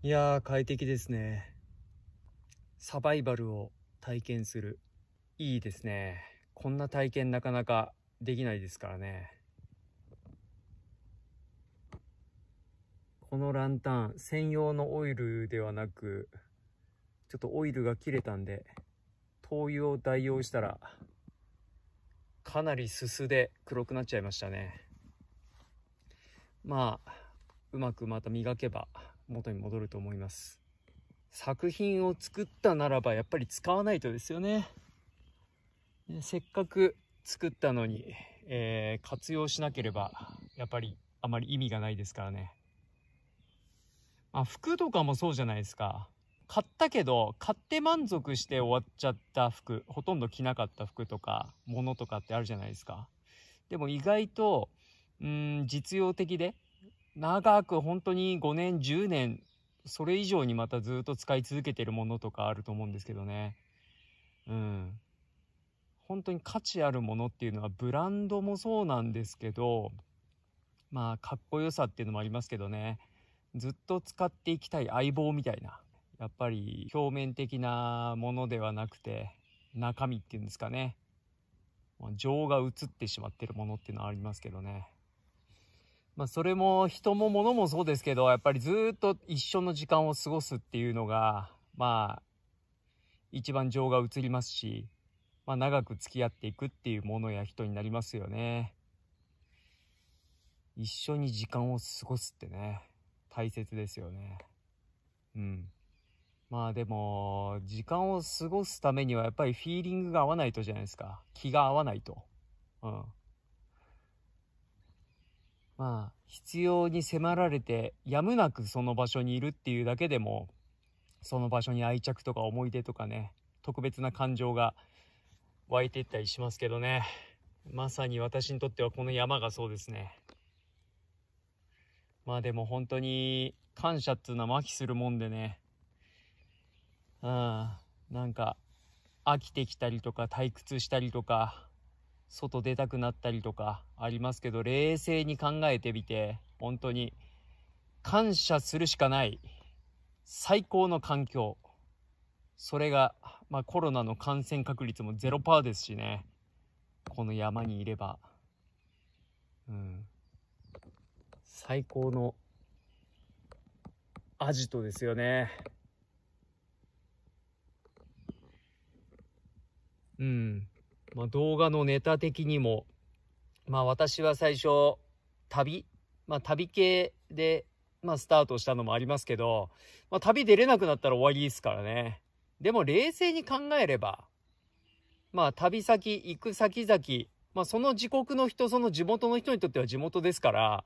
いやー快適ですね。サバイバルを体験する。いいですね。こんな体験なかなかできないですからね。このランタン、専用のオイルではなく、ちょっとオイルが切れたんで、灯油を代用したら、かなりすすで黒くなっちゃいましたね。まあ、うまくまた磨けば元に戻ると思います作品を作ったならばやっぱり使わないとですよねせっかく作ったのに、えー、活用しなければやっぱりあまり意味がないですからねあ服とかもそうじゃないですか買ったけど買って満足して終わっちゃった服ほとんど着なかった服とかものとかってあるじゃないですかでも意外とうん実用的で長く本当に5年10年それ以上にまたずっと使い続けてるものとかあると思うんですけどねうん本当に価値あるものっていうのはブランドもそうなんですけどまあかっこよさっていうのもありますけどねずっと使っていきたい相棒みたいなやっぱり表面的なものではなくて中身っていうんですかね情が映ってしまってるものっていうのはありますけどね。まあ、それも人も物もそうですけど、やっぱりずっと一緒の時間を過ごすっていうのが、まあ、一番情が移りますし、まあ、長く付き合っていくっていうものや人になりますよね。一緒に時間を過ごすってね、大切ですよね。うん。まあでも、時間を過ごすためにはやっぱりフィーリングが合わないとじゃないですか。気が合わないと。うん。まあ、必要に迫られて、やむなくその場所にいるっていうだけでも、その場所に愛着とか思い出とかね、特別な感情が湧いていったりしますけどね。まさに私にとってはこの山がそうですね。まあでも本当に感謝っていうのは麻痺するもんでね。うん。なんか飽きてきたりとか退屈したりとか外出たくなったりとかありますけど、冷静に考えてみて、本当に感謝するしかない最高の環境。それが、まあ、コロナの感染確率も0%ですしね。この山にいれば。うん。最高のアジトですよね。うん。まあ、動画のネタ的にも、まあ私は最初、旅、まあ旅系で、まあスタートしたのもありますけど、まあ旅出れなくなったら終わりですからね。でも冷静に考えれば、まあ旅先、行く先々、まあその自国の人、その地元の人にとっては地元ですから、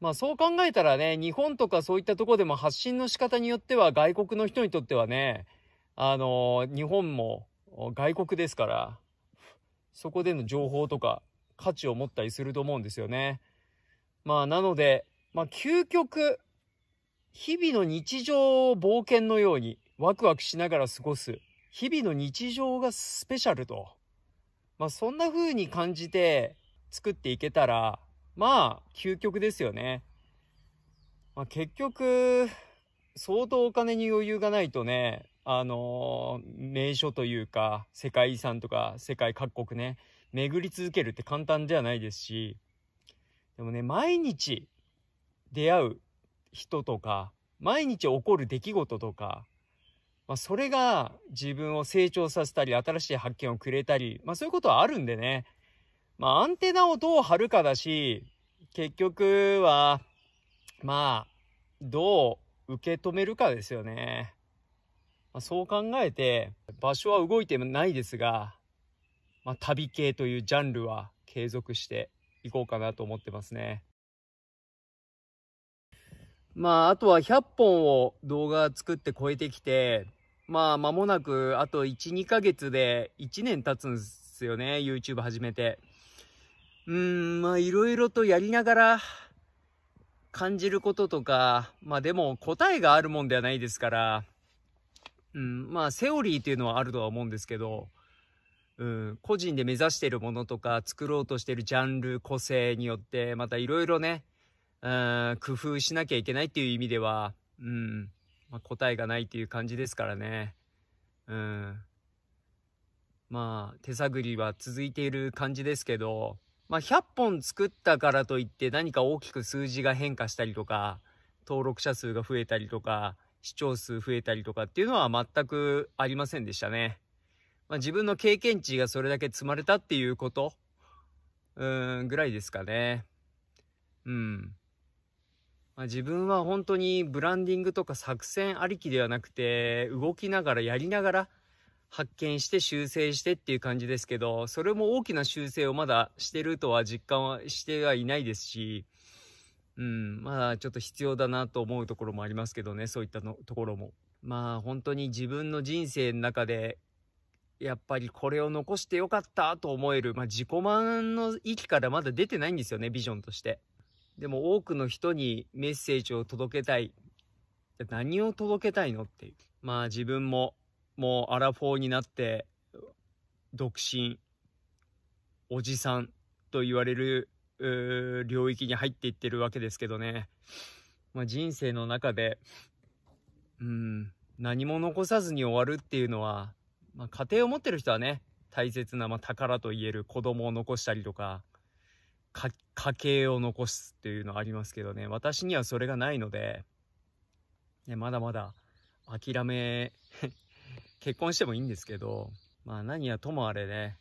まあそう考えたらね、日本とかそういったとこでも発信の仕方によっては外国の人にとってはね、あの日本も外国ですから、そこでの情報とか価値を持ったりすると思うんですよね。まあ、なので、まあ、究極、日々の日常を冒険のようにワクワクしながら過ごす、日々の日常がスペシャルと、まあ、そんな風に感じて作っていけたら、まあ、究極ですよね。まあ、結局、相当お金に余裕がないとね、あの、名所というか、世界遺産とか、世界各国ね、巡り続けるって簡単じゃないですし、でもね、毎日出会う人とか、毎日起こる出来事とか、まあ、それが自分を成長させたり、新しい発見をくれたり、まあ、そういうことはあるんでね、まあ、アンテナをどう張るかだし、結局は、まあ、どう受け止めるかですよね。まあ、そう考えて、場所は動いてないですが、まあ、旅系というジャンルは継続していこうかなと思ってますね。まあ、あとは100本を動画作って超えてきて、まあ、間もなくあと1、2ヶ月で1年経つんですよね、YouTube 始めて。うん、まあ、いろいろとやりながら、感じることとか、まあでも答えがあるもんではないですから、うん、まあセオリーっていうのはあるとは思うんですけど、うん、個人で目指してるものとか作ろうとしてるジャンル個性によってまたいろいろね、うん、工夫しなきゃいけないっていう意味では、うんまあ、答えがないっていう感じですからね。うん、まあ手探りは続いている感じですけど、まあ、100本作ったからといって何か大きく数字が変化したりとか登録者数が増えたりとか視聴数増えたりとかっていうのは全くありませんでしたね。まあ、自分の経験値がそれだけ積まれたっていうこと、うーん、ぐらいですかね。うん。まあ、自分は本当にブランディングとか作戦ありきではなくて、動きながらやりながら発見して修正してっていう感じですけど、それも大きな修正をまだしてるとは実感はしてはいないですし、うん、まあちょっと必要だなと思うところもありますけどね、そういったのところも。まあ本当に自分の人生の中で、やっぱりこれを残してよかったと思える、まあ自己満の域からまだ出てないんですよね、ビジョンとして。でも多くの人にメッセージを届けたい。何を届けたいのっていう。まあ自分ももうアラフォーになって、独身、おじさんと言われる領域に入っていってるわけですけどね、まあ、人生の中で、うん、何も残さずに終わるっていうのは、まあ、家庭を持ってる人はね、大切な、まあ、宝と言える子供を残したりとか、か家計を残すっていうのありますけどね、私にはそれがないので、ね、まだまだ諦め 結婚してもいいんですけど、まあ何はともあれね、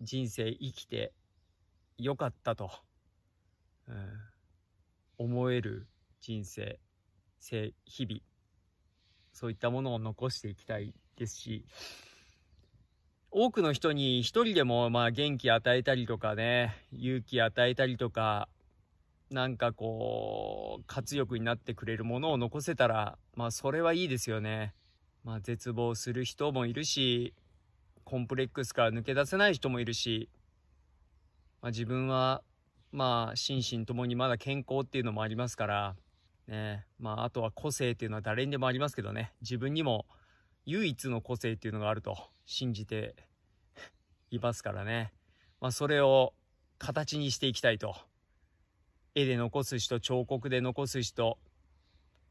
人生生きて良かったと、うん、思える人生、日々、そういったものを残していきたいですし、多くの人に一人でもまあ元気与えたりとかね、勇気与えたりとか、なんかこう、活力になってくれるものを残せたら、まあそれはいいですよね。まあ絶望する人もいるし、コンプレックスから抜け出せない人もいるし、まあ、自分は、まあ、心身ともにまだ健康っていうのもありますから、ね、まあ、あとは個性っていうのは誰にでもありますけどね、自分にも唯一の個性っていうのがあると信じて いますからね。まあ、それを形にしていきたいと。絵で残す人、彫刻で残す人、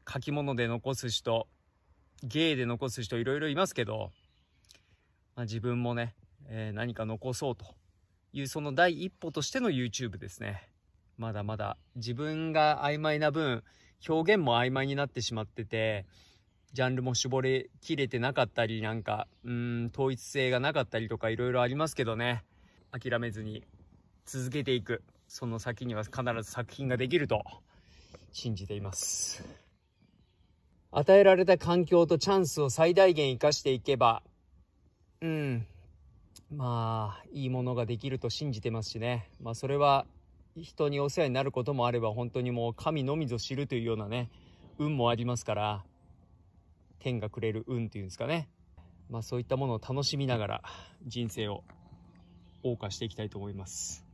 書き物で残す人、芸で残す人いろいろいますけど、まあ、自分もね、えー、何か残そうというその第一歩としての YouTube ですね。まだまだ自分が曖昧な分、表現も曖昧になってしまってて、ジャンルも絞りきれてなかったり、なんか、うん、統一性がなかったりとかいろいろありますけどね。諦めずに続けていく。その先には必ず作品ができると信じています。与えられた環境とチャンスを最大限活かしていけば、うん、まあ、いいものができると信じてますしね。まあ、それは、人にお世話になることもあれば、本当にもう神のみぞ知るというようなね、運もありますから、天がくれる運っていうんですかね。まあ、そういったものを楽しみながら、人生を謳歌していきたいと思います。